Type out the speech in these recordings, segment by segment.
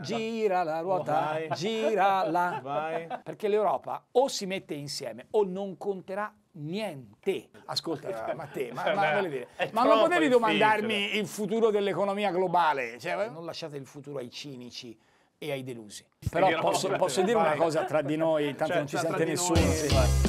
Esatto. Gira la ruota, oh, gira la. Vai. Perché l'Europa o si mette insieme o non conterà niente. Ascolta, esatto. Matteo, ma, cioè, ma, dire, ma non potevi domandarmi il futuro dell'economia globale? Cioè, eh, eh? non lasciate il futuro ai cinici e ai delusi. Però posso, posso dire una cosa tra di noi, tanto cioè, non ci sente nessuno. Eh,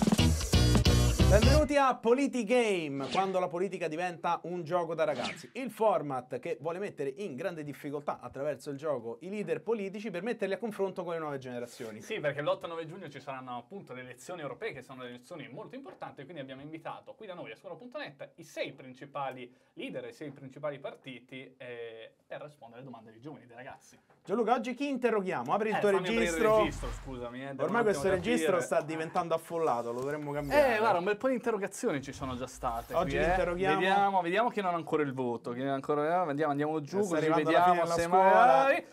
Benvenuti a Politigame, quando la politica diventa un gioco da ragazzi. Il format che vuole mettere in grande difficoltà attraverso il gioco i leader politici per metterli a confronto con le nuove generazioni. Sì, perché l'8-9 giugno ci saranno appunto le elezioni europee, che sono le elezioni molto importanti, quindi abbiamo invitato qui da noi a scuola.net i sei principali leader, i sei principali partiti eh, per rispondere alle domande dei giovani, dei ragazzi. Gianluca, oggi chi interroghiamo? Apri eh, il tuo registro. il registro, scusami. Eh, Ormai questo registro sta diventando affollato, lo dovremmo cambiare. Eh, guarda, un bel un po' di interrogazioni ci sono già state. Oggi qui, eh? interroghiamo. Vediamo, vediamo chi non ha ancora il voto. Chi non ancora... Eh, andiamo, andiamo giù, Sta così vediamo se mai.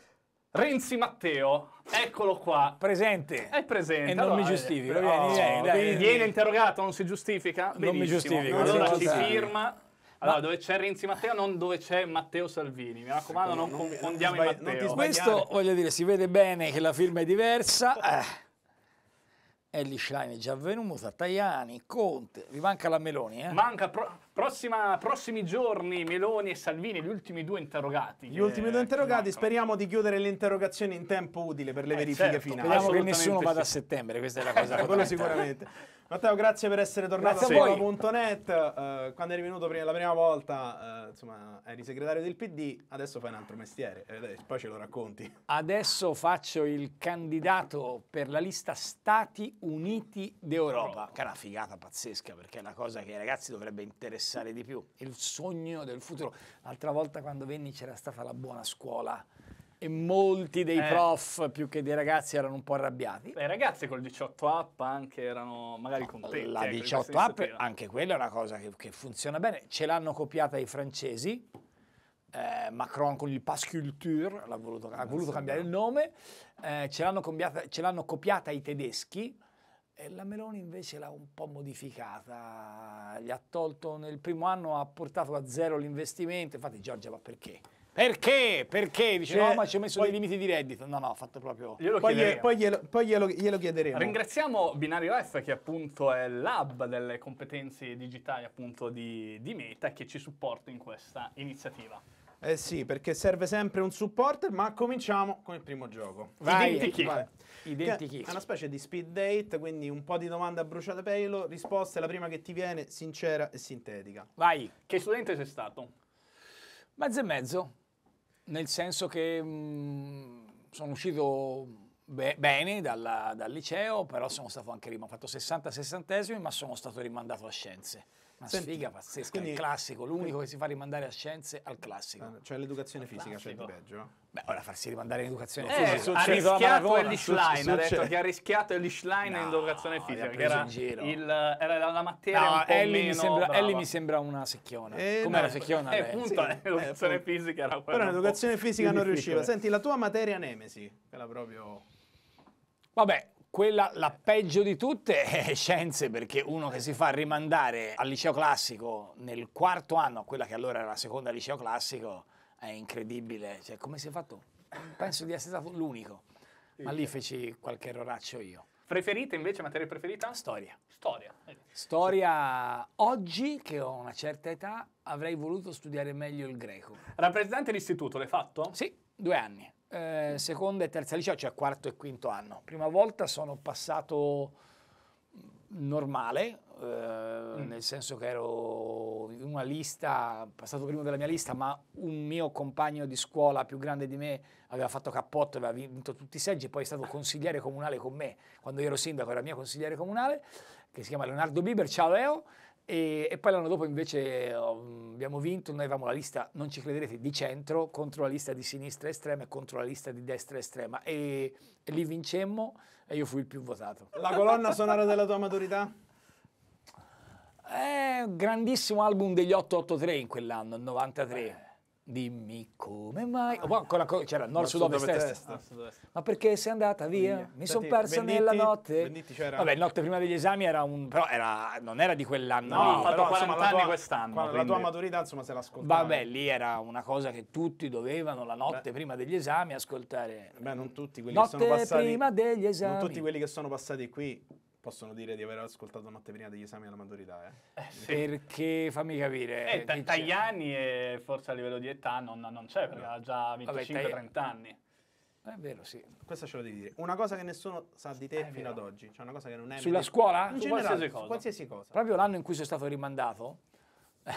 Renzi Matteo, eccolo qua. Presente. È presente. E non allora, mi giustifico. Eh, oh, vieni, vieni, vieni, interrogato, non si giustifica? Benissimo. Non mi giustifico. Allora ci firma. Allora, dove c'è Renzi Matteo, non dove c'è Matteo Salvini. Mi raccomando, non confondiamo i Matteo. Questo, voglio dire, si vede bene che la firma è diversa. Eh Ellie Schlein è già venuta, Tajani, Conte, vi manca la Meloni. Eh? Manca pro- prossima, prossimi giorni Meloni e Salvini, gli ultimi due interrogati. Gli ultimi due interrogati, speriamo di chiudere le interrogazioni in tempo utile per le eh, verifiche certo, finali. Speriamo diciamo che nessuno vada a settembre, questa è la cosa. Quello sicuramente. Matteo, grazie per essere tornato grazie a Roma.net. Uh, eh, quando eri venuto prima, la prima volta, uh, insomma, eri segretario del PD, adesso fai un altro mestiere, eh, poi ce lo racconti. Adesso faccio il candidato per la lista Stati Uniti d'Europa, che è una figata pazzesca perché è una cosa che ai ragazzi dovrebbe interessare di più, il sogno del futuro. L'altra volta quando venni c'era stata la buona scuola e molti dei eh. prof, più che dei ragazzi, erano un po' arrabbiati. Beh, I ragazzi col 18 app anche erano magari contenti. La 18 ecco, app, anche quella è una cosa che, che funziona bene. Ce l'hanno copiata i francesi. Eh, Macron con il Pass Culture, ha voluto, ha eh, voluto cambiare il nome. Eh, ce, l'hanno copiata, ce l'hanno copiata i tedeschi. E la Meloni invece l'ha un po' modificata, gli ha tolto nel primo anno, ha portato a zero l'investimento, infatti Giorgia ma perché? Perché? Perché? Dice, eh, no, ma ci ho messo poi, dei limiti di reddito. No, no, ho fatto proprio... Glielo poi, glielo, poi, glielo, poi glielo, chiederemo. Ringraziamo Binario F, che appunto è l'hub delle competenze digitali appunto di, di Meta, che ci supporta in questa iniziativa. Eh sì, perché serve sempre un supporter, ma cominciamo con il primo gioco. Vai, Identikit. Identikit. È una specie di speed date, quindi un po' di domanda bruciata pelo, risposte, la prima che ti viene, sincera e sintetica. Vai. Che studente sei stato? Mezzo e mezzo. Nel senso che mh, mm, sono uscito be bene dalla, dal liceo, però sono stato anche rimandato, ho fatto 60 60 ma sono stato rimandato a scienze. Una Senti, sfiga pazzesca, quindi, il classico, l'unico che si fa rimandare a scienze al classico. Ah, cioè l'educazione al fisica c'è cioè di peggio. Beh, ora farsi rimandare in educazione eh, fisica. ha rischiato Eli Schlein, ha detto che ha rischiato Eli Schlein no, in educazione fisica, che era, il, era la materia no, un po' Ellie meno mi sembra, Ellie mi sembra una secchiona. Eh, Come no, secchiona? Eh, appunto, sì. Eh, l'educazione eh, fisica era quella Però l'educazione fisica non riusciva. Senti, la tua materia Nemesi, quella proprio... Vabbè, quella, la peggio di tutte, è scienze, perché uno che si fa rimandare al liceo classico nel quarto anno, a quella che allora era la seconda liceo classico, è incredibile. Cioè, come si è fatto? Penso di essere stato l'unico. Ma lì feci qualche erroraccio io. Preferite invece, materia preferita? Storia. Storia. Storia, oggi che ho una certa età, avrei voluto studiare meglio il greco. Rappresentante d'istituto, l'hai fatto? Sì, due anni eh, seconda e terza liceo, cioè quarto e quinto anno. Prima volta sono passato normale, eh, mm. nel senso che ero in una lista, passato prima della mia lista, ma un mio compagno di scuola più grande di me aveva fatto cappotto, aveva vinto tutti i seggi, poi è stato consigliere comunale con me, quando io ero sindaco era mio consigliere comunale, che si chiama Leonardo Biber, ciao Leo, e, e, poi l'anno dopo invece mm, abbiamo vinto, noi avevamo la lista, non ci crederete, di centro contro la lista di sinistra estrema e contro la lista di destra estrema e, e lì vincemmo e io fui il più votato. La colonna sonora della tua maturità? È eh, un grandissimo album degli 883 in quell'anno, il 93. Beh Dimmi come mai. Oh, ancora c'era nord, nord sud ovest, est. Ma perché sei andata via? via. Mi sono persa Benditti, nella notte. Benditti c'era. Vabbè, notte prima degli esami era un. però era, non era di quell'anno. No, lì. ho 40 insomma, anni tua, quest'anno. Quindi... La tua maturità, insomma, se l'ascoltava. Vabbè, lì era una cosa che tutti dovevano la notte beh. prima degli esami ascoltare. Beh, non tutti quelli notte che sono passati. prima degli esami. Non tutti quelli che sono passati qui possono dire di aver ascoltato notte prima degli esami alla maturità. Eh. Eh, sì. Perché fammi capire. Eh, ta- Tagliani e forse a livello di età non, non c'è, perché no. ha già 25-30 anni. Eh, è vero, sì. Questa ce la devi dire. Una cosa che nessuno sa di te eh, è fino vero. ad oggi. Cioè una cosa che non è. Sulla scuola? In su generale, qualsiasi cosa. Su qualsiasi cosa. Proprio l'anno in cui sei stato rimandato,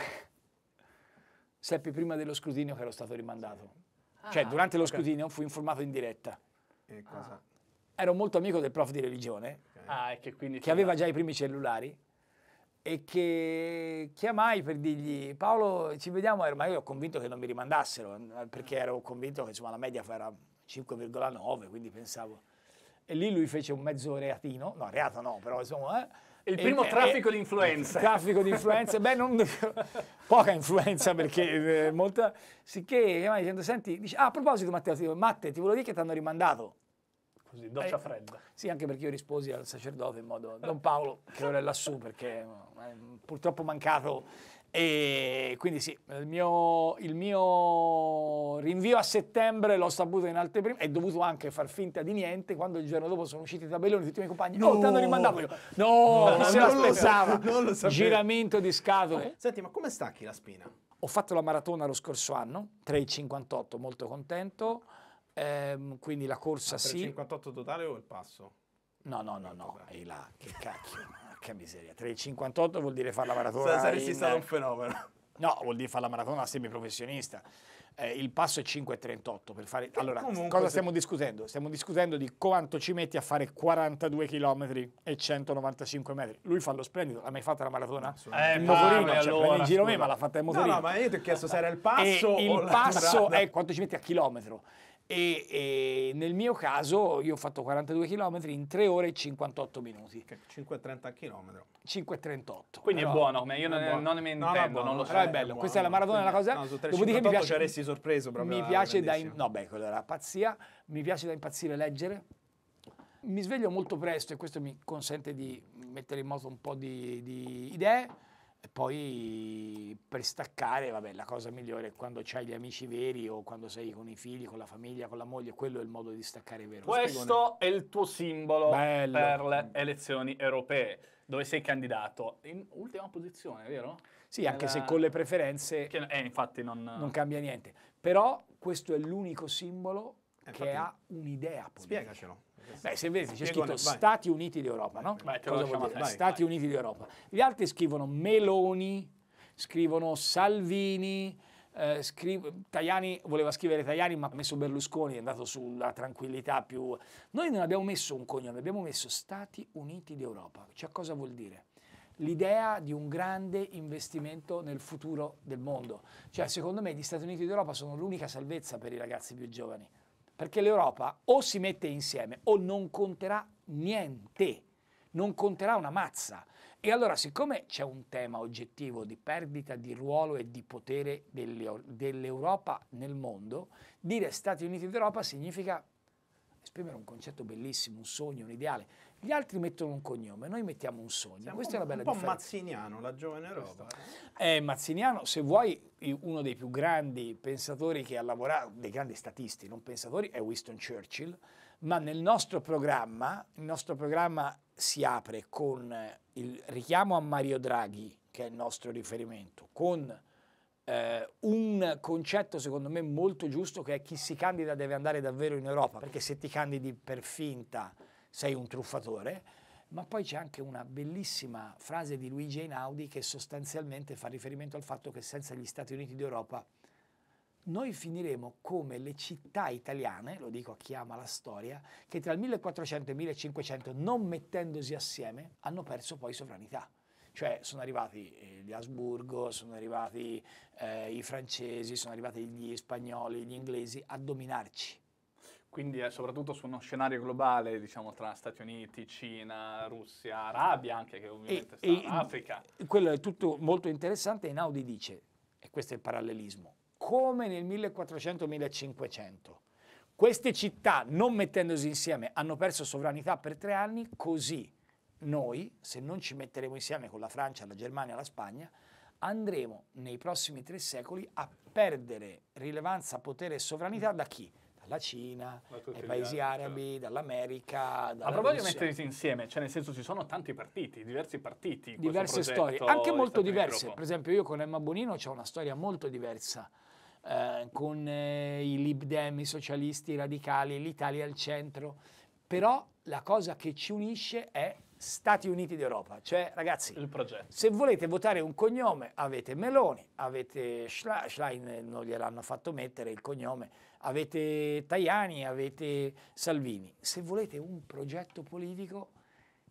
seppi prima dello scrutinio che ero stato rimandato. Sì. Cioè, ah, durante lo okay. scrutinio fui informato in diretta. E cosa? Ah. Ero molto amico del prof di religione Ah, che Che aveva già i primi cellulari e che chiamai per dirgli Paolo ci vediamo, ma io ho convinto che non mi rimandassero perché ero convinto che insomma, la media era 5,9 quindi pensavo e lì lui fece un mezzo reatino, no reato no però insomma eh. il primo e, traffico di influenza traffico di influenza, beh non, poca influenza perché eh, molta sicché chiamai dicendo senti dice, ah, a proposito Matteo Matte ti volevo dire che ti hanno rimandato Così, doccia eh, fredda. Sì, anche perché io risposi al sacerdote in modo... Don Paolo, che ora è lassù perché è eh, purtroppo mancato e quindi sì, il mio, il mio, rinvio a settembre l'ho saputo in alte prime, è dovuto anche far finta di niente quando il giorno dopo sono usciti i tabelloni tutti i miei compagni, oh, no, oh, t'hanno rimandato io, no, no, non se sapevo. giramento di scatole. Senti, ma come stacchi la spina? Ho fatto la maratona lo scorso anno, 3,58, molto contento ehm, quindi la corsa ah, sì. 58 totale o il passo? No, no, no, eh, no, e là, che cacchio, che miseria. 3,58 vuol dire fare la maratona. Saresti in... stato un fenomeno. No, vuol dire fare la maratona semiprofessionista. Eh, il passo è 5,38 per fare... Eh, allora, Comunque cosa stiamo se... discutendo? Stiamo discutendo di quanto ci metti a fare 42 km e 195 metri. Lui fa lo splendido, l'ha mai fatta la maratona? No, eh, in motorino, cioè, allora, in giro me, ma l'ha fatta il motorino. No, no, ma io ti ho chiesto se era il passo e o il passo la... è quanto ci metti a chilometro. E, e, nel mio caso io ho fatto 42 km in 3 ore e 58 minuti. 5,30 km. 5,38. Quindi però, è buono, ma io non, buono. non me ne no, no, non lo so. Però è bello, è questa è la maratona, Quindi, una cosa... No, su Dopodiché mi piace... saresti sorpreso proprio. Mi piace da... In, no, beh, quella era pazzia. Mi piace da impazzire leggere. Mi sveglio molto presto e questo mi consente di mettere in moto un po' di, di idee e poi per staccare, vabbè, la cosa migliore è quando hai gli amici veri o quando sei con i figli, con la famiglia, con la moglie, quello è il modo di staccare vero. Questo è il tuo simbolo Bello. per le elezioni europee, dove sei candidato in ultima posizione, vero? Sì, anche se con le preferenze che, eh, infatti non... Eh. non cambia niente. Però questo è l'unico simbolo eh, che infatti... ha un'idea politica. Spiegacelo. Beh, se vedete c'è scritto vai. Stati Uniti d'Europa, no? Vai, Cosa vuol dire? Vai, Stati Uniti d'Europa. Gli altri scrivono Meloni, scrivono Salvini, eh, scri- Tajani, voleva scrivere Tajani ma ha messo Berlusconi, è andato sulla tranquillità più... Noi non abbiamo messo un cognome, abbiamo messo Stati Uniti d'Europa. Cioè cosa vuol dire? l'idea di un grande investimento nel futuro del mondo. Cioè, secondo me, gli Stati Uniti d'Europa sono l'unica salvezza per i ragazzi più giovani perché l'Europa o si mette insieme o non conterà niente, non conterà una mazza. E allora siccome c'è un tema oggettivo di perdita di ruolo e di potere dell'Europa nel mondo, dire Stati Uniti d'Europa significa esprimere un concetto bellissimo, un sogno, un ideale, gli altri mettono un cognome, noi mettiamo un sogno. Questa un, è una bella un differenza. po' mazziniano la giovane roba. Eh, mazziniano, se vuoi, uno dei più grandi pensatori che ha lavorato, dei grandi statisti, non pensatori, è Winston Churchill, ma nel nostro programma, il nostro programma si apre con il richiamo a Mario Draghi, che è il nostro riferimento, con eh, un concetto secondo me molto giusto che è chi si candida deve andare davvero in Europa, perché se ti candidi per finta sei un truffatore, ma poi c'è anche una bellissima frase di Luigi Einaudi che sostanzialmente fa riferimento al fatto che senza gli Stati Uniti d'Europa noi finiremo come le città italiane, lo dico a chi ama la storia, che tra il 1400 e il 1500, non mettendosi assieme, hanno perso poi sovranità. Cioè sono arrivati eh, gli Asburgo, sono arrivati eh, i francesi, sono arrivati gli spagnoli, gli inglesi a dominarci. Quindi eh, soprattutto su uno scenario globale, diciamo, tra Stati Uniti, Cina, Russia, Arabia anche, che ovviamente e, sta e, Africa. Quello è tutto molto interessante e Naudi dice, e questo è il parallelismo, come nel 1400-1500 queste città, non mettendosi insieme, hanno perso sovranità per tre anni, così noi, se non ci metteremo insieme con la Francia, la Germania, la Spagna, andremo nei prossimi tre secoli a perdere rilevanza, potere e sovranità da chi? dalla Cina, dai paesi arabi, cioè. dall'America. Dalla A proposito di mettersi insieme, cioè nel senso ci sono tanti partiti, diversi partiti. Diverse storie, anche molto diverse. Per esempio io con Emma Bonino ho una storia molto diversa. Eh, con eh, i Lib Dem, i socialisti i radicali, l'Italia al centro. Però la cosa che ci unisce è Stati Uniti d'Europa. Cioè, ragazzi, se volete votare un cognome, avete Meloni, avete Schlein, Schlein non gliel'hanno fatto mettere il cognome, avete Tajani, avete Salvini. Se volete un progetto politico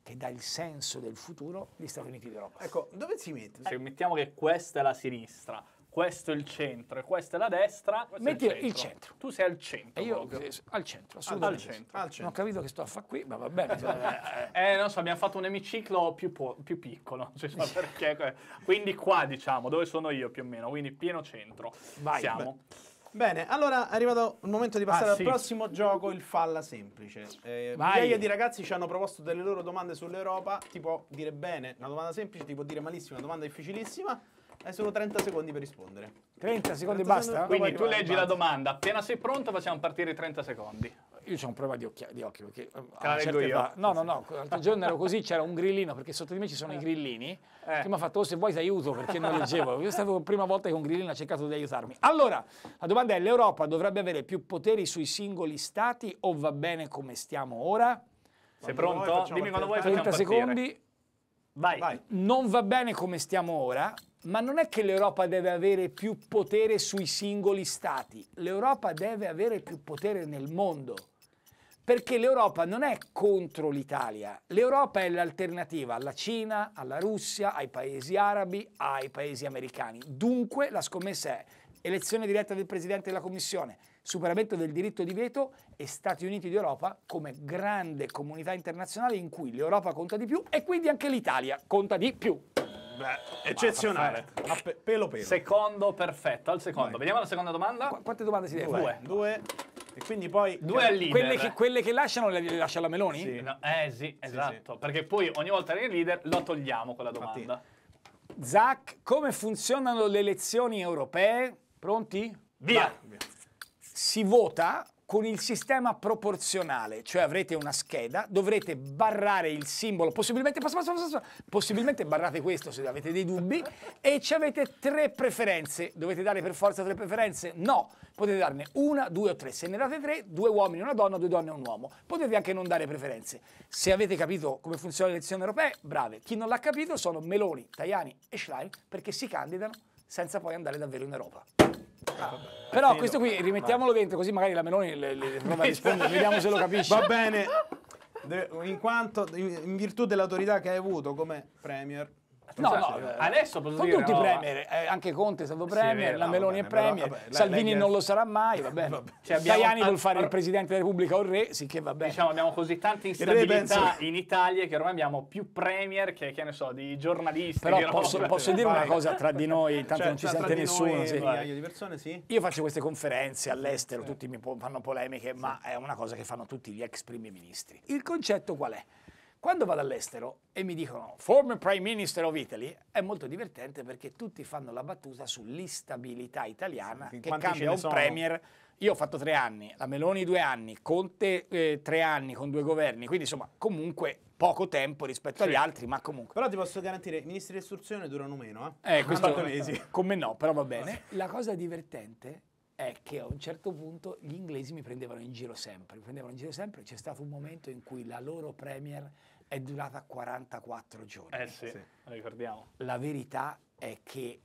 che dà il senso del futuro, gli Stati Uniti d'Europa. Ecco, dove si mette? Se cioè, mettiamo che questa è la sinistra, questo è il centro e questa è la destra, metti il centro. il centro. Tu sei al centro. E io al centro, assolutamente. Al centro. al centro. Non ho capito che sto a fare qui, ma va bene. eh, non so, abbiamo fatto un emiciclo più, po- più piccolo, cioè, so perché, quindi qua diciamo, dove sono io più o meno, quindi pieno centro. Vai. Siamo. Beh. Bene, allora è arrivato il momento di ah, passare ah, al prossimo gioco, il Falla Semplice. Eh, migliaia di ragazzi ci hanno proposto delle loro domande sull'Europa, ti può dire bene una domanda semplice, ti può dire malissimo una domanda difficilissima. Hai solo 30 secondi per rispondere. 30 secondi 30 basta? Secondi. Quindi tu leggi la domanda, appena sei pronto facciamo partire i 30 secondi. Io ho un problema di, occhia, di occhio perché eh, Te io. Età, no, no, no, l'altro giorno ero così, c'era un grillino perché sotto di me ci sono i eh. grillini eh. che mi ha fatto oh, se vuoi ti aiuto perché non leggevo. Io stavo stata la prima volta che un grillino ha cercato di aiutarmi. Allora, la domanda è l'Europa dovrebbe avere più poteri sui singoli stati o va bene come stiamo ora? Sei quando pronto? Dimmi quando vuoi 30 secondi. Vai. Vai. Non va bene come stiamo ora ma non è che l'Europa deve avere più potere sui singoli stati, l'Europa deve avere più potere nel mondo, perché l'Europa non è contro l'Italia, l'Europa è l'alternativa alla Cina, alla Russia, ai paesi arabi, ai paesi americani. Dunque la scommessa è elezione diretta del Presidente della Commissione, superamento del diritto di veto e Stati Uniti d'Europa come grande comunità internazionale in cui l'Europa conta di più e quindi anche l'Italia conta di più. Beh, eccezionale. Ma pe pelo pelo. Secondo perfetto, al secondo. Vai. Vediamo la seconda domanda. Qu quante domande si deve fare? Due. E quindi poi... Due al leader. Quelle che, quelle che lasciano le, le lascia la Meloni? Sì. No, eh sì, esatto. Sì, sì. Esatto. Perché poi ogni volta che è il leader lo togliamo quella domanda. Infatti. Zach, come funzionano le elezioni europee? Pronti? Via! Via. Si vota con il sistema proporzionale, cioè avrete una scheda, dovrete barrare il simbolo, possibilmente, passo, passo, passo, possibilmente barrate questo se avete dei dubbi, e ci avete tre preferenze, dovete dare per forza tre preferenze? No, potete darne una, due o tre, se ne date tre, due uomini, una donna, due donne e un uomo, potete anche non dare preferenze. Se avete capito come funzionano le elezioni europee, brave, chi non l'ha capito sono Meloni, Tajani e Schlein perché si candidano senza poi andare davvero in Europa. Però Attendo. questo qui rimettiamolo Vai. dentro, così magari la Meloni le, le prova a rispondere, vediamo se lo capisce. Va bene, in, quanto, in virtù dell'autorità che hai avuto come Premier, No, no, adesso posso Sono tutti no, premier, eh, anche Conte è stato premier, sì, la Meloni bene, è premier, vabbè, Salvini non lo eh. sarà mai, va bene. Cioè Tajani vuol fare il Presidente della Repubblica o il Re, sì che va bene. Diciamo abbiamo così tante instabilità in Italia che ormai abbiamo più premier che, che ne so, di giornalisti. Però posso, posso dire una cosa tra di noi, tanto cioè, non ci sente nessuno. sì. Di persone, sì. Io faccio queste conferenze all'estero, tutti mi fanno polemiche, ma è una cosa che fanno tutti gli ex primi ministri. Il concetto qual è? Quando vado all'estero e mi dicono former Prime Minister of Italy, è molto divertente perché tutti fanno la battuta sull'instabilità italiana sì, che cambia un sono? premier. Io ho fatto tre anni, la Meloni due anni, Conte eh, tre anni con due governi, quindi insomma comunque poco tempo rispetto sì. agli altri, ma comunque. Però ti posso garantire, i ministri di istruzione durano meno, eh? Eh, questo mesi. Come no, però va bene. La cosa divertente è che a un certo punto gli inglesi mi prendevano in giro sempre, mi prendevano in giro sempre, c'è stato un momento in cui la loro premier è durata 44 giorni. Eh sì, sì. ricordiamo. La verità è che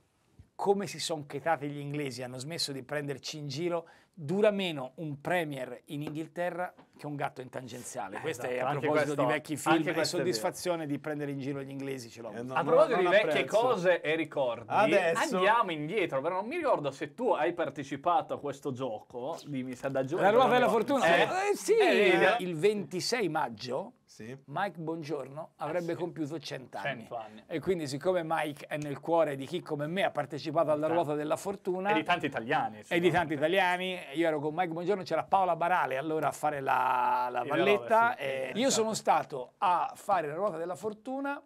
come si sono chetati gli inglesi, hanno smesso di prenderci in giro, dura meno un premier in Inghilterra che un gatto in tangenziale. Eh, Questo esatto. è a esatto. anche proposito questo, di vecchi film la soddisfazione di prendere in giro gli inglesi ce l'ho. Eh, non, a proposito non, di apprezzo. vecchie cose e ricordi, Adesso... andiamo indietro, però non mi ricordo se tu hai partecipato a questo gioco, dimmi se da giovane. La nuova bella fortuna. Eh, eh sì, eh, il 26 maggio sì. Mike Bongiorno avrebbe eh sì. compiuto 100 anni. 100 anni. E quindi siccome Mike è nel cuore di chi come me ha partecipato alla ruota della fortuna... E di tanti italiani. E di tanti italiani. Io ero con Mike Bongiorno, c'era Paola Barale allora a fare la, la valletta. Sì, io esatto. sono stato a fare la ruota della fortuna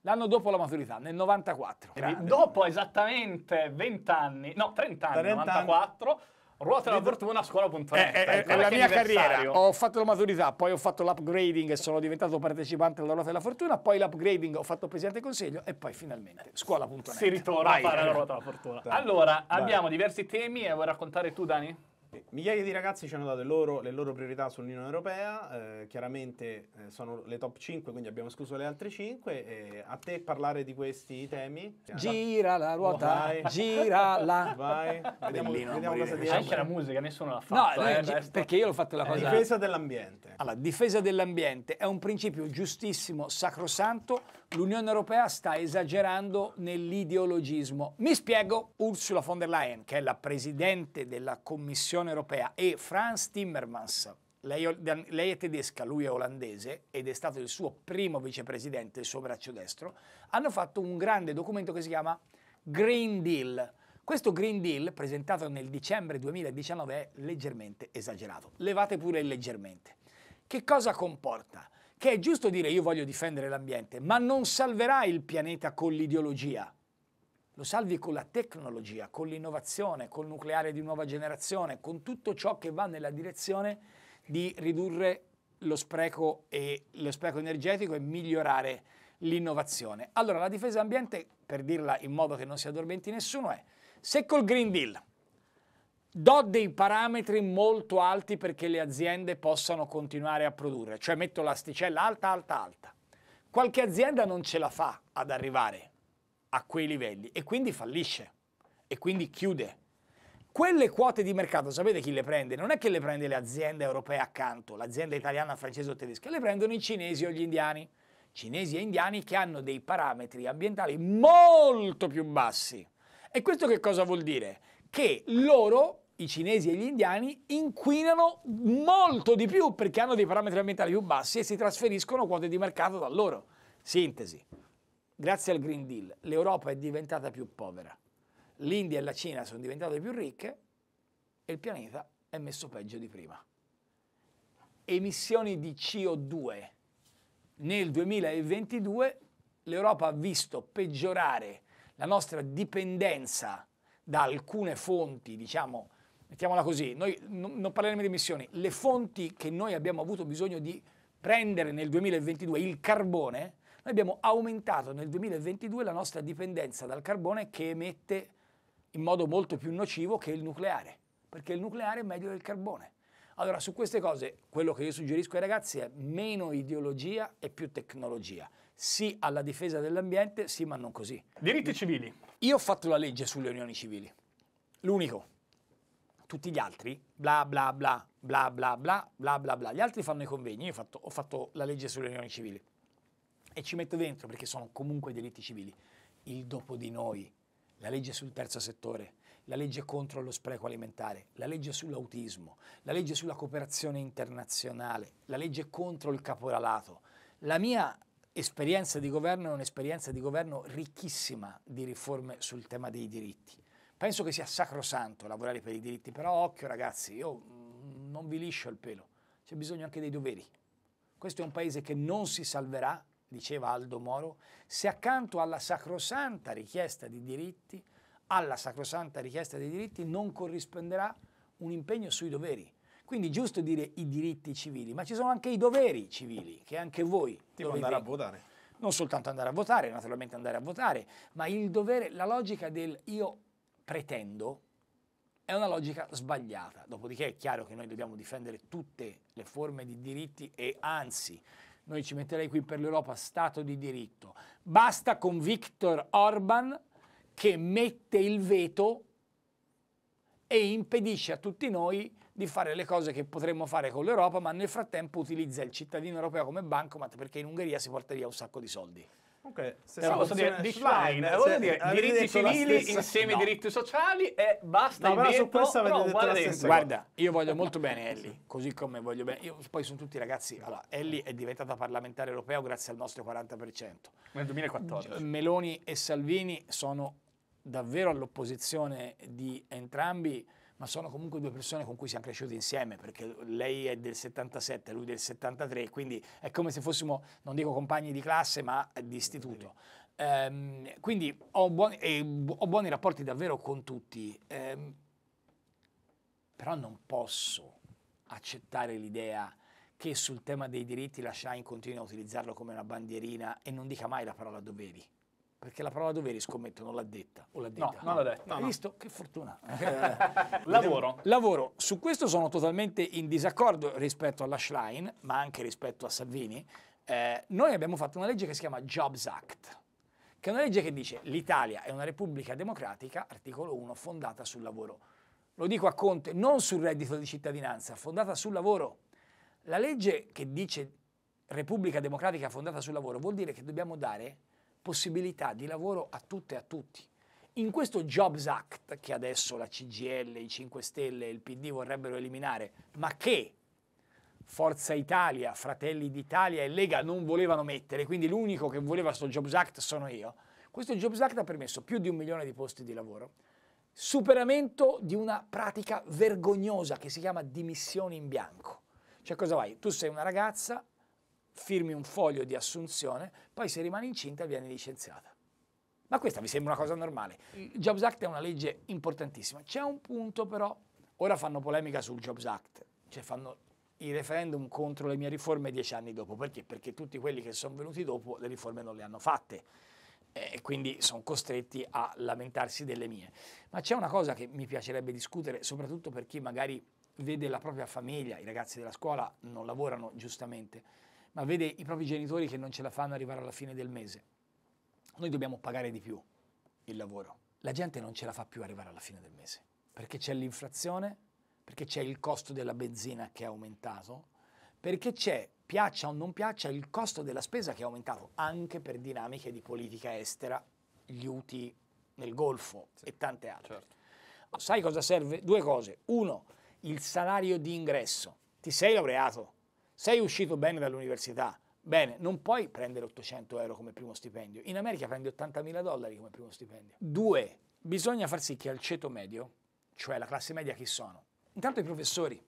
L'anno dopo la maturità, nel 94. Dopo esattamente 20 anni, no 30 anni, 30 94, anni. Ruota la fortuna, scuola puntuale. Eh, eh, eh, è, eh, nella mia carriera ho fatto la maturità, poi ho fatto l'upgrading e sono diventato partecipante alla ruota della fortuna, poi l'upgrading ho fatto presidente del consiglio e poi finalmente scuola puntuale. Si ritorna Vai, a fare la ruota della fortuna. Dai, allora, dai. abbiamo diversi temi e vuoi raccontare tu Dani? Migliaia di ragazzi ci hanno dato loro, le loro priorità sull'Unione Europea, eh, chiaramente eh, sono le top 5, quindi abbiamo escluso le altre 5. Eh, a te parlare di questi temi. Gira la ruota, vai. gira la... Vai, vediamo, Bellino, vediamo cosa dire. Anche la musica, nessuno l'ha fatta. No, noi, eh, eh, perché io l'ho fatto la eh, cosa... Difesa dell'ambiente. Allora, difesa dell'ambiente è un principio giustissimo, sacrosanto, l'Unione Europea sta esagerando nell'ideologismo. Mi spiego, Ursula von der Leyen, che è la Presidente della Commissione Europea, e Franz Timmermans, lei, è tedesca, lui è olandese ed è stato il suo primo vicepresidente, il suo braccio destro, hanno fatto un grande documento che si chiama Green Deal. Questo Green Deal, presentato nel dicembre 2019, è leggermente esagerato. Levate pure leggermente. Che cosa comporta? che è giusto dire io voglio difendere l'ambiente, ma non salverai il pianeta con l'ideologia. Lo salvi con la tecnologia, con l'innovazione, col nucleare di nuova generazione, con tutto ciò che va nella direzione di ridurre lo spreco, e, lo spreco energetico e migliorare l'innovazione. Allora, la difesa dell'ambiente, per dirla in modo che non si addormenti nessuno, è se col Green Deal do dei parametri molto alti perché le aziende possano continuare a produrre, cioè metto l'asticella alta, alta, alta. Qualche azienda non ce la fa ad arrivare a quei livelli e quindi fallisce e quindi chiude. Quelle quote di mercato, sapete chi le prende? Non è che le prende le aziende europee accanto, l'azienda italiana, francese o tedesca, le prendono i cinesi o gli indiani. Cinesi e indiani che hanno dei parametri ambientali molto più bassi. E questo che cosa vuol dire? Che loro i cinesi e gli indiani inquinano molto di più perché hanno dei parametri ambientali più bassi e si trasferiscono quote di mercato da loro. Sintesi. Grazie al Green Deal l'Europa è diventata più povera, l'India e la Cina sono diventate più ricche e il pianeta è messo peggio di prima. Emissioni di CO2. Nel 2022 l'Europa ha visto peggiorare la nostra dipendenza da alcune fonti, diciamo, mettiamola così, noi non parleremo di emissioni, le fonti che noi abbiamo avuto bisogno di prendere nel 2022, il carbone, noi abbiamo aumentato nel 2022 la nostra dipendenza dal carbone che emette in modo molto più nocivo che il nucleare, perché il nucleare è meglio del carbone. Allora, su queste cose, quello che io suggerisco ai ragazzi è meno ideologia e più tecnologia. Sì alla difesa dell'ambiente, sì ma non così. Diritti civili. Io ho fatto la legge sulle unioni civili, l'unico tutti gli altri, bla bla bla, bla bla bla, bla bla bla, gli altri fanno i convegni, io ho fatto, ho fatto la legge sulle unioni civili e ci metto dentro perché sono comunque diritti civili, il dopo di noi, la legge sul terzo settore, la legge contro lo spreco alimentare, la legge sull'autismo, la legge sulla cooperazione internazionale, la legge contro il caporalato. La mia esperienza di governo è un'esperienza di governo ricchissima di riforme sul tema dei diritti. Penso che sia sacrosanto lavorare per i diritti, però occhio ragazzi, io mm, non vi liscio il pelo, c'è bisogno anche dei doveri. Questo è un paese che non si salverà, diceva Aldo Moro, se accanto alla sacrosanta richiesta di diritti, alla sacrosanta richiesta dei diritti non corrisponderà un impegno sui doveri. Quindi giusto dire i diritti civili, ma ci sono anche i doveri civili, che anche voi... Tipo andare a votare. Non soltanto andare a votare, naturalmente andare a votare, ma il dovere, la logica del io pretendo è una logica sbagliata. Dopodiché è chiaro che noi dobbiamo difendere tutte le forme di diritti e anzi, noi ci metterei qui per l'Europa Stato di diritto. Basta con Viktor Orban che mette il veto e impedisce a tutti noi di fare le cose che potremmo fare con l'Europa, ma nel frattempo utilizza il cittadino europeo come bancomat perché in Ungheria si porta via un sacco di soldi. Comunque, se Però posso dire, Schlein, eh, se, dire diritti civili insieme ai no. diritti sociali e basta no, il veto, su la però guarda, dentro. guarda, io voglio molto bene Ellie, così come voglio bene, io, poi sono tutti ragazzi, allora, Ellie è diventata parlamentare europeo grazie al nostro 40%. Nel 2014. Cioè, Meloni e Salvini sono davvero all'opposizione di entrambi ma sono comunque due persone con cui siamo cresciuti insieme, perché lei è del 77, lui del 73, quindi è come se fossimo, non dico compagni di classe, ma di istituto. Ehm, quindi ho buoni, eh, ho buoni, rapporti davvero con tutti, ehm, però non posso accettare l'idea che sul tema dei diritti la Schlein continui a utilizzarlo come una bandierina e non dica mai la parola doveri perché la parola doveri scommetto non l'ha detta. O l'ha detta. No, non l'ha detta. Hai no, visto? No. Che fortuna. Eh, eh, lavoro. Lavoro. Su questo sono totalmente in disaccordo rispetto alla Schlein, ma anche rispetto a Salvini. Eh, noi abbiamo fatto una legge che si chiama Jobs Act, che è una legge che dice l'Italia è una repubblica democratica, articolo 1, fondata sul lavoro. Lo dico a Conte, non sul reddito di cittadinanza, fondata sul lavoro. La legge che dice repubblica democratica fondata sul lavoro vuol dire che dobbiamo dare possibilità di lavoro a tutte e a tutti. In questo Jobs Act, che adesso la CGL, i 5 Stelle e il PD vorrebbero eliminare, ma che Forza Italia, Fratelli d'Italia e Lega non volevano mettere, quindi l'unico che voleva questo Jobs Act sono io, questo Jobs Act ha permesso più di un milione di posti di lavoro, superamento di una pratica vergognosa che si chiama dimissioni in bianco. Cioè cosa vai? Tu sei una ragazza, firmi un foglio di assunzione, poi se rimane incinta viene licenziata. Ma questa mi sembra una cosa normale. Il Jobs Act è una legge importantissima. C'è un punto però, ora fanno polemica sul Jobs Act, cioè fanno il referendum contro le mie riforme dieci anni dopo. Perché? Perché tutti quelli che sono venuti dopo le riforme non le hanno fatte e quindi sono costretti a lamentarsi delle mie. Ma c'è una cosa che mi piacerebbe discutere, soprattutto per chi magari vede la propria famiglia, i ragazzi della scuola non lavorano giustamente ma vede i propri genitori che non ce la fanno arrivare alla fine del mese. Noi dobbiamo pagare di più il lavoro. La gente non ce la fa più arrivare alla fine del mese, perché c'è l'inflazione, perché c'è il costo della benzina che è aumentato, perché c'è, piaccia o non piaccia, il costo della spesa che è aumentato anche per dinamiche di politica estera, gli UTI nel Golfo sì, e tante altre. Certo. Sai cosa serve? Due cose. Uno, il salario di ingresso. Ti sei laureato, sei uscito bene dall'università, Bene, non puoi prendere 800 euro come primo stipendio. In America prendi 80.000 dollari come primo stipendio. Due, bisogna far sì che al ceto medio, cioè la classe media chi sono? Intanto i professori,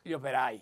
gli operai,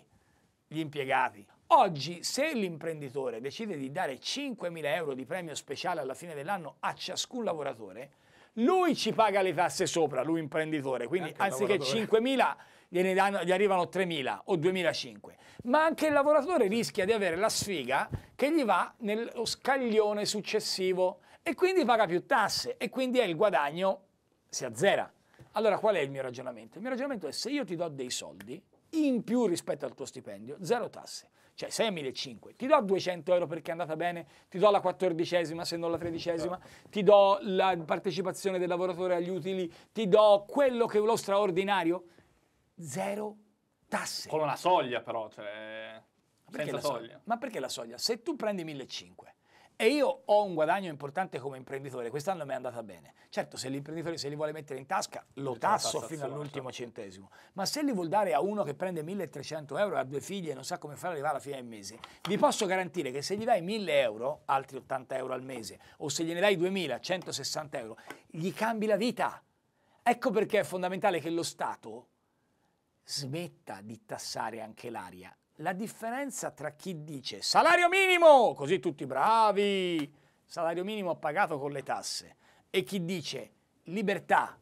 gli impiegati. Oggi se l'imprenditore decide di dare 5.000 euro di premio speciale alla fine dell'anno a ciascun lavoratore, lui ci paga le tasse sopra, lui imprenditore, quindi anziché 5.000 gliene danno, gli arrivano 3.000 o 2.500, ma anche il lavoratore rischia di avere la sfiga che gli va nello scaglione successivo e quindi paga più tasse e quindi il guadagno si azzera. Allora qual è il mio ragionamento? Il mio ragionamento è se io ti do dei soldi in più rispetto al tuo stipendio, zero tasse. Cioè 6.500, ti do 200 euro perché è andata bene, ti do la quattordicesima se non la tredicesima, ti do la partecipazione del lavoratore agli utili, ti do quello che è lo straordinario zero tasse. Con una soglia però, cioè... Perché senza soglia? soglia? Ma perché la soglia? Se tu prendi 1.500 e io ho un guadagno importante come imprenditore, quest'anno mi è andata bene. Certo, se l'imprenditore se li vuole mettere in tasca, lo tasso fino all'ultimo certo. centesimo. Ma se li vuol dare a uno che prende 1.300 euro, e ha due figli e non sa come fare arrivare alla fine del mese, vi posso garantire che se gli dai 1.000 euro, altri 80 euro al mese, o se gliene dai 2.000, 160 euro, gli cambi la vita. Ecco perché è fondamentale che lo Stato smetta di tassare anche l'aria. La differenza tra chi dice salario minimo, così tutti bravi, salario minimo pagato con le tasse, e chi dice libertà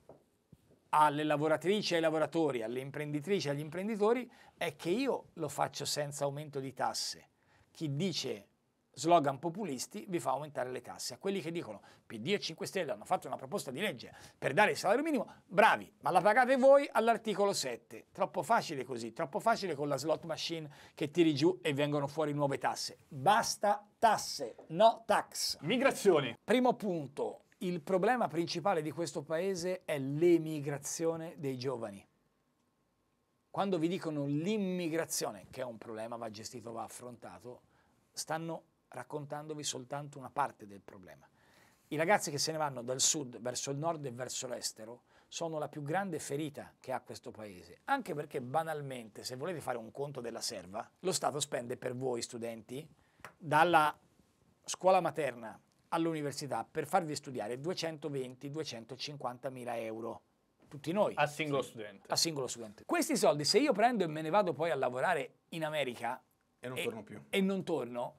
alle lavoratrici e ai lavoratori, alle imprenditrici e agli imprenditori, è che io lo faccio senza aumento di tasse. Chi dice slogan populisti vi fa aumentare le tasse. A quelli che dicono PD e 5 Stelle hanno fatto una proposta di legge per dare il salario minimo, bravi, ma la pagate voi all'articolo 7. Troppo facile così, troppo facile con la slot machine che tiri giù e vengono fuori nuove tasse. Basta tasse, no tax. Migrazioni. Primo punto, il problema principale di questo paese è l'emigrazione dei giovani. Quando vi dicono l'immigrazione, che è un problema, va gestito, va affrontato, stanno raccontandovi soltanto una parte del problema. I ragazzi che se ne vanno dal sud verso il nord e verso l'estero sono la più grande ferita che ha questo paese, anche perché banalmente, se volete fare un conto della serva, lo Stato spende per voi studenti dalla scuola materna all'università per farvi studiare 220-250 mila euro. Tutti noi. A singolo studente. A singolo studente. Questi soldi, se io prendo e me ne vado poi a lavorare in America... E non e, torno più. E non torno,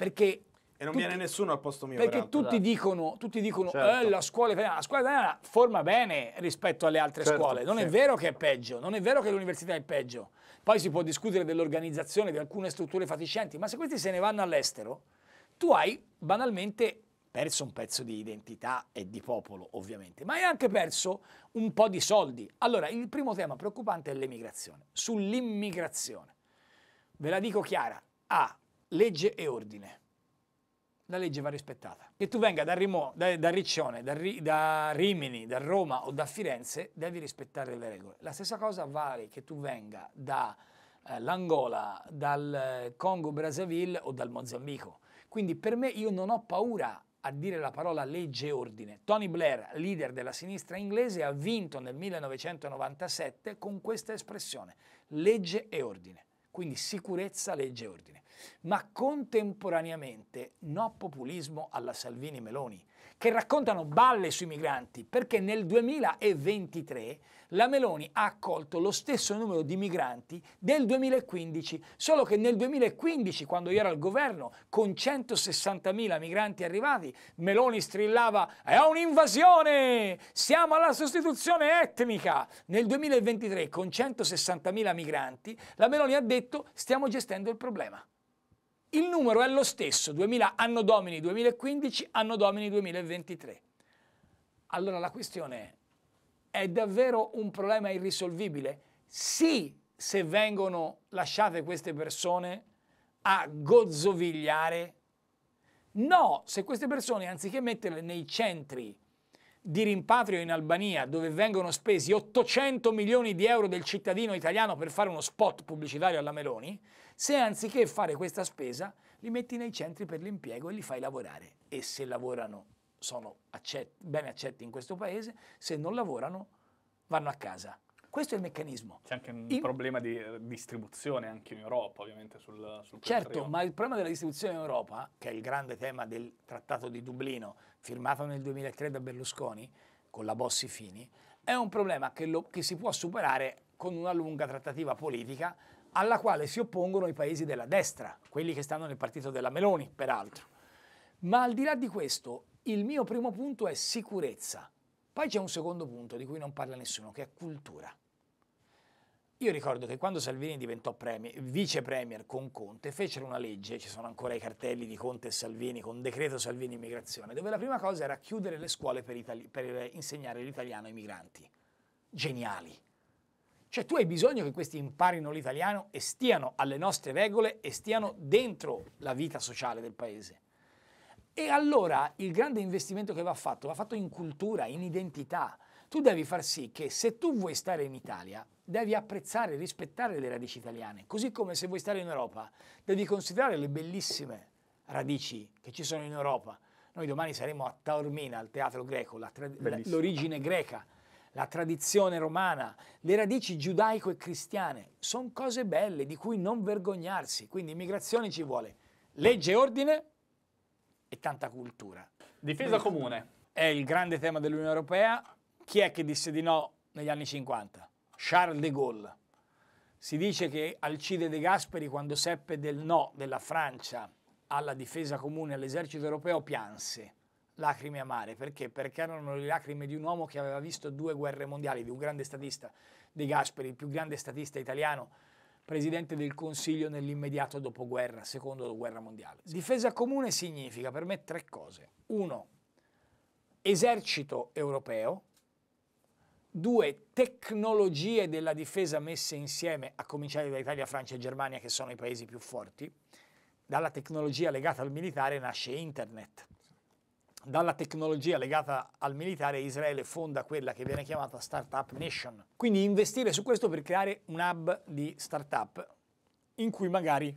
perché e non tutti, viene nessuno al posto mio. Perché tutti, esatto. dicono, tutti dicono, certo. eh, la scuola italiana, la scuola italiana forma bene rispetto alle altre certo, scuole. Non sì. è vero che è peggio, non è vero che l'università è peggio. Poi si può discutere dell'organizzazione di alcune strutture fatiscenti, ma se questi se ne vanno all'estero, tu hai banalmente perso un pezzo di identità e di popolo, ovviamente, ma hai anche perso un po' di soldi. Allora, il primo tema preoccupante è l'emigrazione. Sull'immigrazione. Ve la dico chiara. A. Ah, legge e ordine. La legge va rispettata. Che tu venga da, Rimo, da, da Riccione, da, da, Rimini, da Roma o da Firenze, devi rispettare le regole. La stessa cosa vale che tu venga dall'Angola, eh, dal eh, Congo Brazzaville o dal Mozambico. Quindi per me io non ho paura a dire la parola legge e ordine. Tony Blair, leader della sinistra inglese, ha vinto nel 1997 con questa espressione, legge e ordine. Quindi sicurezza, legge e ordine ma contemporaneamente no populismo alla Salvini Meloni, che raccontano balle sui migranti, perché nel 2023 la Meloni ha accolto lo stesso numero di migranti del 2015, solo che nel 2015, quando io ero al governo, con 160.000 migranti arrivati, Meloni strillava è un'invasione, siamo alla sostituzione etnica. Nel 2023, con 160.000 migranti, la Meloni ha detto stiamo gestendo il problema. Il numero è lo stesso, 2000, anno domini 2015, anno domini 2023. Allora la questione è, è davvero un problema irrisolvibile? Sì, se vengono lasciate queste persone a gozzovigliare? No, se queste persone, anziché metterle nei centri di rimpatrio in Albania, dove vengono spesi 800 milioni di euro del cittadino italiano per fare uno spot pubblicitario alla Meloni, se anziché fare questa spesa li metti nei centri per l'impiego e li fai lavorare. E se lavorano sono accetti, ben accetti in questo paese, se non lavorano vanno a casa. Questo è il meccanismo. C'è anche un in... problema di eh, distribuzione anche in Europa, ovviamente, sul, eh, sul Certo, ma il problema della distribuzione in Europa, che è il grande tema del Trattato di Dublino, firmato nel 2003 da Berlusconi, con la Bossi-Fini, è un problema che, lo, che si può superare con una lunga trattativa politica alla quale si oppongono i paesi della destra, quelli che stanno nel partito della Meloni, peraltro. Ma al di là di questo, il mio primo punto è sicurezza. Poi c'è un secondo punto di cui non parla nessuno, che è cultura. Io ricordo che quando Salvini diventò premier, vice premier con Conte, fecero una legge, ci sono ancora i cartelli di Conte e Salvini con decreto Salvini immigrazione, dove la prima cosa era chiudere le scuole per, per insegnare l'italiano ai migranti. Geniali. Cioè tu hai bisogno che questi imparino l'italiano e stiano alle nostre regole e stiano dentro la vita sociale del paese. E allora il grande investimento che va fatto va fatto in cultura, in identità. Tu devi far sì che se tu vuoi stare in Italia, devi apprezzare e rispettare le radici italiane, così come se vuoi stare in Europa, devi considerare le bellissime radici che ci sono in Europa. Noi domani saremo a Taormina, al Teatro Greco, l'origine greca la tradizione romana, le radici giudaico e cristiane, sono cose belle di cui non vergognarsi, quindi immigrazione ci vuole legge e ordine e tanta cultura. Difesa Beh, comune. È il grande tema dell'Unione Europea. Chi è che disse di no negli anni 50? Charles de Gaulle. Si dice che Alcide De Gasperi, quando seppe del no della Francia alla difesa comune all'esercito europeo, pianse lacrime amare. Perché? Perché erano le lacrime di un uomo che aveva visto due guerre mondiali, di un grande statista, De Gasperi, il più grande statista italiano, presidente del Consiglio nell'immediato dopoguerra, secondo dopoguerra mondiale. Difesa comune significa per me tre cose. Uno, esercito europeo. Due, tecnologie della difesa messe insieme, a cominciare da Italia, Francia e Germania, che sono i paesi più forti. Dalla tecnologia legata al militare nasce internet dalla tecnologia legata al militare Israele fonda quella che viene chiamata Startup Nation. Quindi investire su questo per creare un hub di startup in cui magari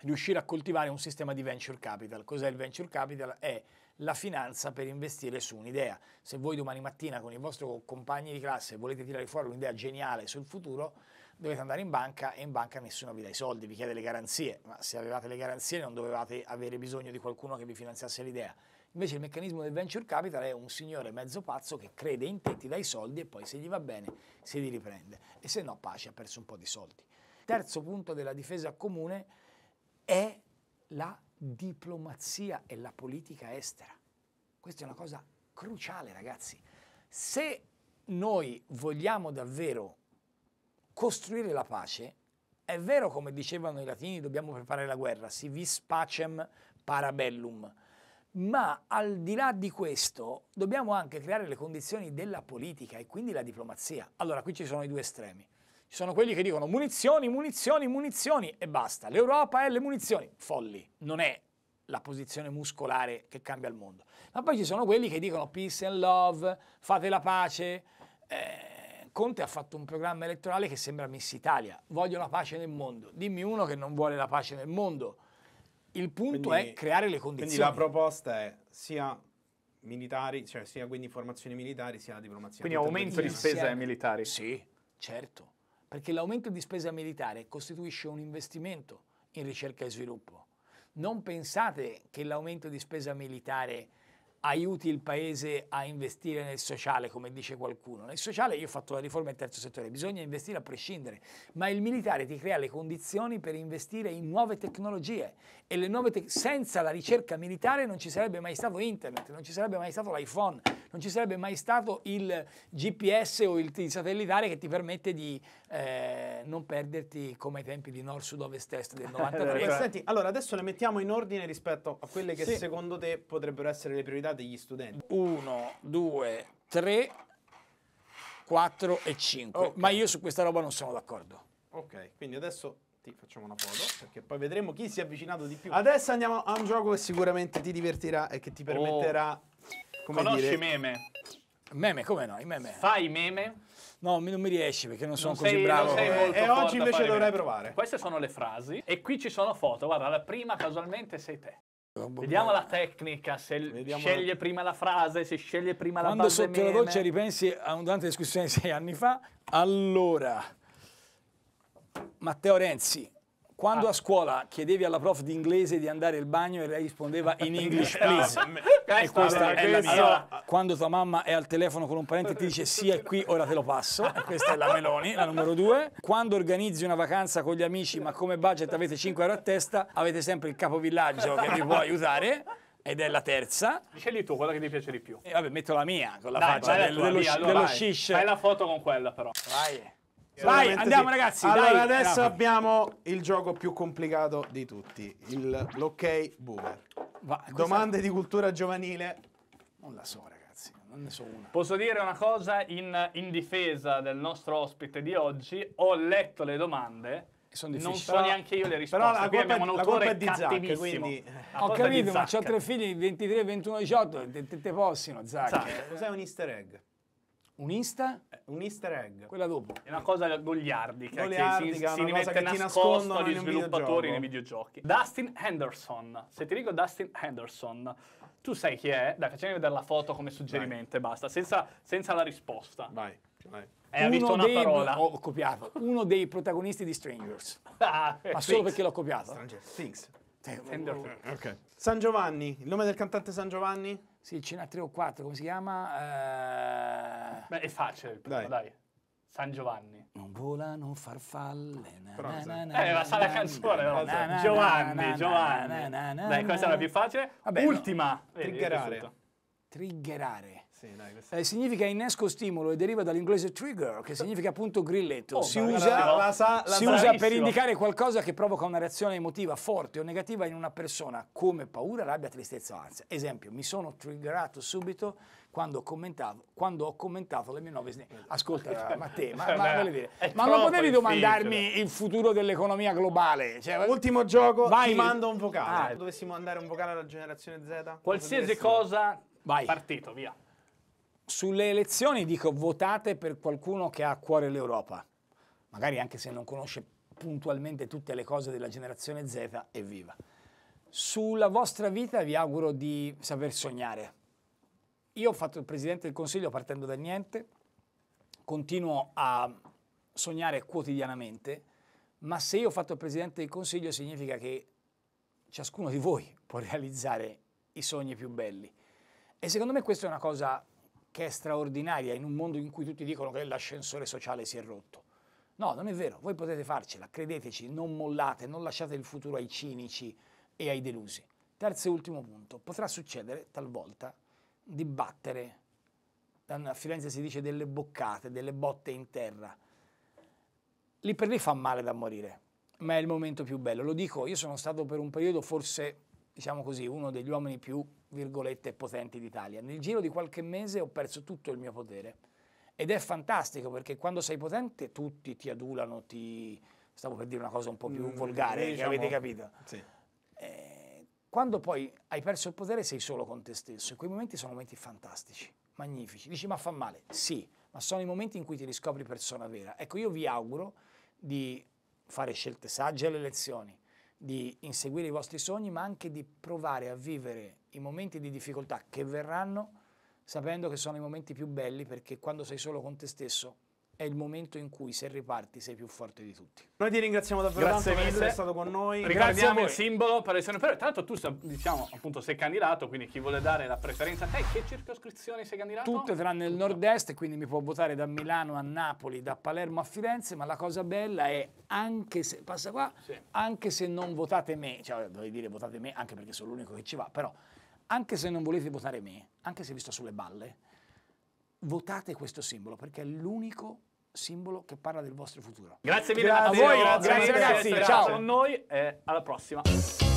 riuscire a coltivare un sistema di venture capital. Cos'è il venture capital? È la finanza per investire su un'idea. Se voi domani mattina con il vostro compagno di classe volete tirare fuori un'idea geniale sul futuro, dovete andare in banca e in banca nessuno vi dà i soldi, vi chiede le garanzie, ma se avevate le garanzie non dovevate avere bisogno di qualcuno che vi finanziasse l'idea Invece il meccanismo del venture capital è un signore mezzo pazzo che crede in te, ti i soldi e poi se gli va bene se li riprende. E se no, pace, ha perso un po' di soldi. Terzo punto della difesa comune è la diplomazia e la politica estera. Questa è una cosa cruciale, ragazzi. Se noi vogliamo davvero costruire la pace, è vero come dicevano i latini, dobbiamo preparare la guerra, si vis pacem parabellum ma al di là di questo dobbiamo anche creare le condizioni della politica e quindi la diplomazia. Allora qui ci sono i due estremi. Ci sono quelli che dicono munizioni, munizioni, munizioni e basta. L'Europa è le munizioni. Folli, non è la posizione muscolare che cambia il mondo. Ma poi ci sono quelli che dicono peace and love, fate la pace. Eh, Conte ha fatto un programma elettorale che sembra Miss Italia. Voglio la pace nel mondo. Dimmi uno che non vuole la pace nel mondo. Il punto quindi, è creare le condizioni. Quindi la proposta è sia militari, cioè sia quindi formazioni militari sia la diplomazia. Quindi aumento di spesa ai militari. Sì, certo, perché l'aumento di spesa militare costituisce un investimento in ricerca e sviluppo. Non pensate che l'aumento di spesa militare aiuti il paese a investire nel sociale, come dice qualcuno. Nel sociale io ho fatto la riforma del terzo settore, bisogna investire a prescindere, ma il militare ti crea le condizioni per investire in nuove tecnologie e nuove te senza la ricerca militare non ci sarebbe mai stato internet, non ci sarebbe mai stato l'iPhone, non ci sarebbe mai stato il GPS o il satellitare che ti permette di eh, non perderti come ai tempi di nord, sud, ovest, est del 93. Senti, allora adesso le mettiamo in ordine rispetto a quelle che sì. secondo te potrebbero essere le priorità degli studenti. 1, 2, 3, 4 e 5. Okay. Ma io su questa roba non sono d'accordo. Ok, quindi adesso ti facciamo una foto perché poi vedremo chi si è avvicinato di più. Adesso andiamo a un gioco che sicuramente ti divertirà e che ti permetterà... Oh. Come Conosci dire, meme? Meme, come no? I meme. Fai meme. No, non mi riesce perché non sono non così bravo. Non eh, e oggi invece dovrei provare. Queste sono le frasi e qui ci sono foto. Guarda, la prima casualmente sei te. Vediamo la tecnica, se Vediamo sceglie la... prima la frase, se sceglie prima Quando la base Quando sotto meme. la doccia ripensi a una discussione di sei anni fa, allora, Matteo Renzi, quando ah. a scuola chiedevi alla prof di inglese di andare al bagno e lei rispondeva in English, please. e questa è la mia. quando tua mamma è al telefono con un parente e ti dice sì, è qui, ora te lo passo. Questa è la Meloni, la numero due. Quando organizzi una vacanza con gli amici, ma come budget avete 5 euro a testa, avete sempre il capovillaggio che vi può aiutare ed è la terza. Scegli tu quella che ti piace di più. E vabbè, metto la mia con la Dai, faccia del, dello, mia, dello shish. Fai la foto con quella però. Vai. Vai, andiamo sì. ragazzi. Allora, dai, adesso bravo. abbiamo il gioco più complicato di tutti, il l'ok boomer. Va, Domande di cultura giovanile. Non la so, ragazzi, non ne so una. Posso dire una cosa in, in difesa del nostro ospite di oggi? Ho letto le domande. Sono non so neanche io le risposte. Però la Qui colpa, è, un autore di Zac, quindi... Ho capito, ma ho tre figli, 23, 21, 18, te, te, te possino, Zac. Zac. Cos'è un easter egg? Un Insta? Eh, un easter egg. Quella dopo. È una cosa goliardica, goliardica che si, si rimette nascosto agli sviluppatori nei videogiochi. Dustin Henderson. Se ti dico Dustin Henderson, tu sai chi è? Dai, facciami vedere la foto come suggerimento e basta, senza, senza, la risposta. Vai, vai. Eh, uno visto una dei, parola. Ho copiato. Uno dei protagonisti di Strangers. ah, Ma solo perché l'ho copiato. Strangers. Things. Tender. Ok. San Giovanni, il nome del cantante San Giovanni? Sì, ce n'ha 3 o 4, come si chiama? Eh... Beh, è facile il primo, dai. dai. San Giovanni. Non volano farfalle. Na, na, na, eh, ma sa la canzone. Na, Giovanni, Giovanni. Dai, questa è la più facile. Vabbè, Ultima. No. Triggerare. Triggerare. Sì, no, questo... eh, significa innesco stimolo e deriva dall'inglese trigger, che significa appunto grilletto. Oh, si, usa, la sa, la si usa, per indicare qualcosa che provoca una reazione emotiva forte o negativa in una persona, come paura, rabbia, tristezza o ansia. Esempio, mi sono triggerato subito quando, quando ho commentato le mie nuove... Ascolta, Matteo, eh, ma, ma, eh, dire, ma non potevi domandarmi il futuro dell'economia globale? Cioè, Ultimo gioco, Vai. ti mando un vocale. Ah. Dovessimo mandare un vocale alla generazione Z? Qualsiasi cosa... Vai. Partito, via sulle elezioni dico votate per qualcuno che ha a cuore l'Europa, magari anche se non conosce puntualmente tutte le cose della generazione Z, evviva. Sulla vostra vita vi auguro di saper sognare. Io ho fatto il Presidente del Consiglio partendo da niente, continuo a sognare quotidianamente, ma se io ho fatto il Presidente del Consiglio significa che ciascuno di voi può realizzare i sogni più belli. E secondo me questa è una cosa che è straordinaria in un mondo in cui tutti dicono che l'ascensore sociale si è rotto. No, non è vero, voi potete farcela, credeteci, non mollate, non lasciate il futuro ai cinici e ai delusi. Terzo e ultimo punto, potrà succedere talvolta di battere, a Firenze si dice delle boccate, delle botte in terra. Lì per lì fa male da morire, ma è il momento più bello. Lo dico, io sono stato per un periodo forse, diciamo così, uno degli uomini più virgolette, potenti d'Italia. Nel giro di qualche mese ho perso tutto il mio potere. Ed è fantastico perché quando sei potente tutti ti adulano, ti... stavo per dire una cosa un po' più mm, volgare, diciamo, che avete capito. Sì. Eh, quando poi hai perso il potere sei solo con te stesso e quei momenti sono momenti fantastici, magnifici. Dici ma fa male? Sì, ma sono i momenti in cui ti riscopri persona vera. Ecco, io vi auguro di fare scelte sagge alle elezioni, di inseguire i vostri sogni, ma anche di provare a vivere i momenti di difficoltà che verranno sapendo che sono i momenti più belli perché quando sei solo con te stesso è il momento in cui se riparti sei più forte di tutti. Noi ti ringraziamo davvero Grazie tanto mille. per essere stato con noi. Ricordiamo il simbolo per essere per tanto tu diciamo appunto sei candidato, quindi chi vuole dare la preferenza a eh, te, che circoscrizioni sei candidato? Tutte tranne il nord-est, quindi mi può votare da Milano a Napoli, da Palermo a Firenze, ma la cosa bella è anche se passa qua, sì. anche se non votate me, cioè dovrei dire votate me anche perché sono l'unico che ci va, però anche se non volete votare me, anche se vi sto sulle balle, votate questo simbolo perché è l'unico simbolo che parla del vostro futuro. Grazie mille grazie, a voi, grazie, grazie, grazie ragazzi, ciao. Con noi e alla prossima.